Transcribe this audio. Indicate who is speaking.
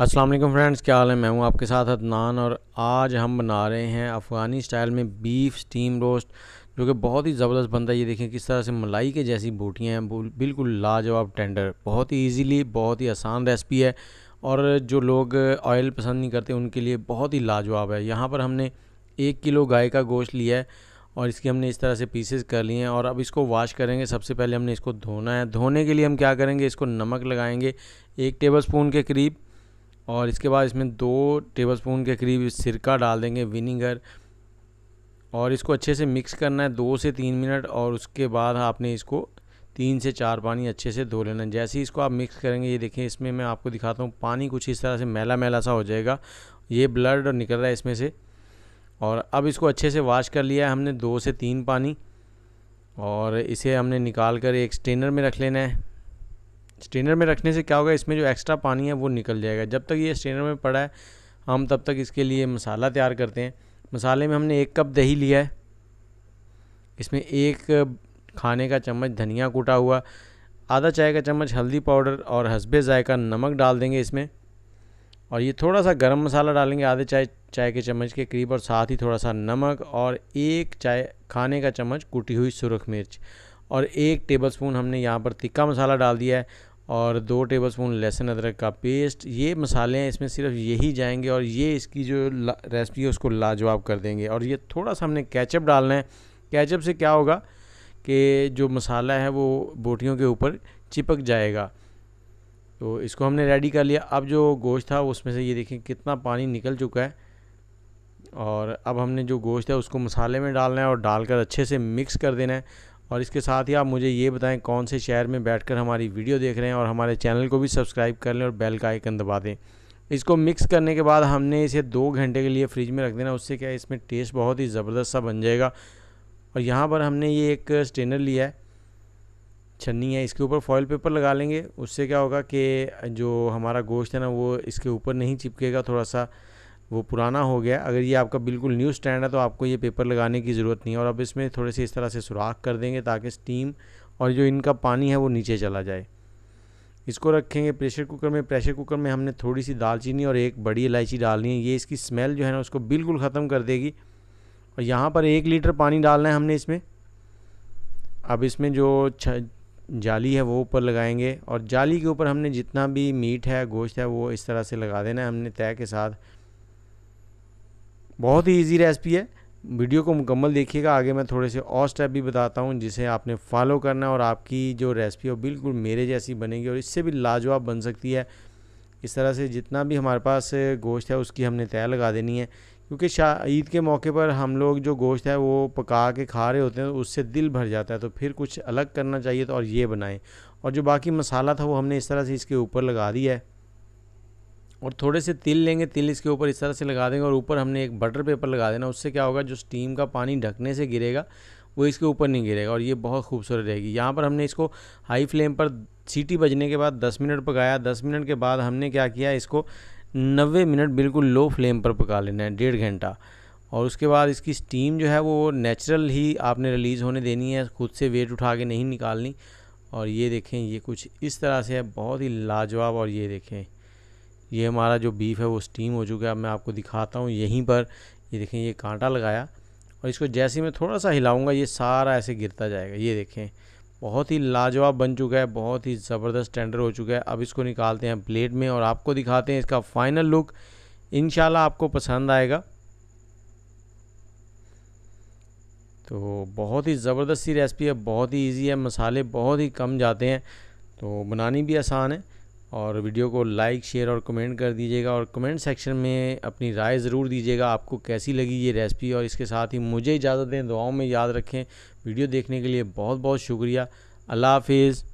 Speaker 1: Aslam friends क्या हाल है मैं हूँ आपके साथ अदनान और आज हम बना रहे हैं अफ़गानी स्टाइल में बीफ स्टीम रोस्ट जो कि बहुत ही ज़बरदस्त बनता है ये देखें किस तरह से मलाई के जैसी बूटियाँ हैं बिल्कुल लाजवाब टेंडर बहुत ही ईजीली बहुत ही आसान रेसिपी है और जो लोग ऑयल पसंद नहीं करते उनके लिए बहुत ही लाजवाब है यहाँ पर हमने एक किलो गाय का गोश्त लिया है और इसकी हमने इस तरह से पीसेस कर लिए हैं और अब इसको वॉश करेंगे सबसे पहले हमने इसको धोना है धोने के लिए हम क्या करेंगे इसको नमक लगाएंगे एक टेबल स्पून के करीब और इसके बाद इसमें दो टेबलस्पून के करीब सिरका डाल देंगे विनीगर और इसको अच्छे से मिक्स करना है दो से तीन मिनट और उसके बाद आपने इसको तीन से चार पानी अच्छे से धो लेना जैसे ही इसको आप मिक्स करेंगे ये देखें इसमें मैं आपको दिखाता हूँ पानी कुछ इस तरह से मैला मैला सा हो जाएगा ये ब्लड निकल रहा है इसमें से और अब इसको अच्छे से वाश कर लिया है हमने दो से तीन पानी और इसे हमने निकाल कर एक स्टेनर में रख लेना है स्ट्रेनर में रखने से क्या होगा इसमें जो एक्स्ट्रा पानी है वो निकल जाएगा जब तक ये स्ट्रेनर में पड़ा है हम तब तक इसके लिए मसाला तैयार करते हैं मसाले में हमने एक कप दही लिया है इसमें एक खाने का चम्मच धनिया कूटा हुआ आधा चाय का चम्मच हल्दी पाउडर और हसबे जायका नमक डाल देंगे इसमें और ये थोड़ा सा गरम मसाला डालेंगे आधे चाय चाय के चम्मच के करीब और साथ ही थोड़ा सा नमक और एक चाय खाने का चम्मच कूटी हुई सुरख मिर्च और एक टेबलस्पून हमने यहाँ पर तिक्का मसाला डाल दिया है और दो टेबलस्पून लहसुन अदरक का पेस्ट ये मसाले हैं इसमें सिर्फ यही जाएंगे और ये इसकी जो रेसिपी है उसको लाजवाब कर देंगे और ये थोड़ा सा हमने कैचअप डालना है कैचअप से क्या होगा कि जो मसाला है वो बोटियों के ऊपर चिपक जाएगा तो इसको हमने रेडी कर लिया अब जो गोश्त था उसमें से ये देखें कितना पानी निकल चुका है और अब हमने जो गोश्त है उसको मसाले में डालना है और डालकर अच्छे से मिक्स कर देना है और इसके साथ ही आप मुझे ये बताएं कौन से शहर में बैठकर हमारी वीडियो देख रहे हैं और हमारे चैनल को भी सब्सक्राइब कर लें और बेल का आइकन दबा दें इसको मिक्स करने के बाद हमने इसे दो घंटे के लिए फ्रिज में रख देना उससे क्या इसमें टेस्ट बहुत ही ज़बरदस्त सा बन जाएगा और यहाँ पर हमने ये एक स्टेनर लिया है छन्नी है इसके ऊपर फॉयल पेपर लगा लेंगे उससे क्या होगा कि जो हमारा गोश्त है ना वो इसके ऊपर नहीं चिपकेगा थोड़ा सा वो पुराना हो गया अगर ये आपका बिल्कुल न्यू स्टैंड है तो आपको ये पेपर लगाने की ज़रूरत नहीं है और अब इसमें थोड़े से इस तरह से सुराख कर देंगे ताकि स्टीम और जो इनका पानी है वो नीचे चला जाए इसको रखेंगे प्रेशर कुकर में प्रेशर कुकर में हमने थोड़ी सी दालचीनी और एक बड़ी इलायची डालनी है ये इसकी स्मेल जो है ना उसको बिल्कुल ख़त्म कर देगी और यहाँ पर एक लीटर पानी डालना है हमने इसमें अब इसमें जो जाली है वो ऊपर लगाएंगे और जाली के ऊपर हमने जितना भी मीट है गोश्त है वो इस तरह से लगा देना है हमने तय के साथ बहुत ही ईजी रेसिपी है वीडियो को मुकम्मल देखिएगा आगे मैं थोड़े से और स्टेप भी बताता हूँ जिसे आपने फॉलो करना है और आपकी जो रेसिपी है बिल्कुल मेरे जैसी बनेगी और इससे भी लाजवाब बन सकती है इस तरह से जितना भी हमारे पास गोश्त है उसकी हमने तय लगा देनी है क्योंकि ईद के मौके पर हम लोग जो गोश्त है वो पका के खा रहे होते हैं उससे दिल भर जाता है तो फिर कुछ अलग करना चाहिए तो और ये बनाएं और जो बाकी मसाला था वो हमने इस तरह से इसके ऊपर लगा दिया है और थोड़े से तिल लेंगे तिल इसके ऊपर इस तरह से लगा देंगे और ऊपर हमने एक बटर पेपर लगा देना उससे क्या होगा जो स्टीम का पानी ढकने से गिरेगा वो इसके ऊपर नहीं गिरेगा और ये बहुत खूबसूरत रहेगी यहाँ पर हमने इसको हाई फ्लेम पर सीटी बजने के बाद 10 मिनट पकाया 10 मिनट के बाद हमने क्या किया इसको 90 मिनट बिल्कुल लो फ्लेम पर पका लेना है डेढ़ घंटा और उसके बाद इसकी स्टीम जो है वो नेचुरल ही आपने रिलीज़ होने देनी है खुद से वेट उठा के नहीं निकालनी और ये देखें ये कुछ इस तरह से है बहुत ही लाजवाब और ये देखें ये हमारा जो बीफ है वो स्टीम हो चुका है अब मैं आपको दिखाता हूँ यहीं पर ये देखें ये कांटा लगाया और इसको जैसे मैं थोड़ा सा हिलाऊंगा ये सारा ऐसे गिरता जाएगा ये देखें बहुत ही लाजवाब बन चुका है बहुत ही ज़बरदस्त टेंडर हो चुका है अब इसको निकालते हैं प्लेट में और आपको दिखाते हैं इसका फाइनल लुक इन आपको पसंद आएगा तो बहुत ही ज़बरदस्त सी रेसिपी है बहुत ही ईजी है मसाले बहुत ही कम जाते हैं तो बनानी भी आसान है और वीडियो को लाइक शेयर और कमेंट कर दीजिएगा और कमेंट सेक्शन में अपनी राय ज़रूर दीजिएगा आपको कैसी लगी ये रेसिपी और इसके साथ ही मुझे इजाज़त दें दुआओं में याद रखें वीडियो देखने के लिए बहुत बहुत शुक्रिया अल्लाह हाफिज़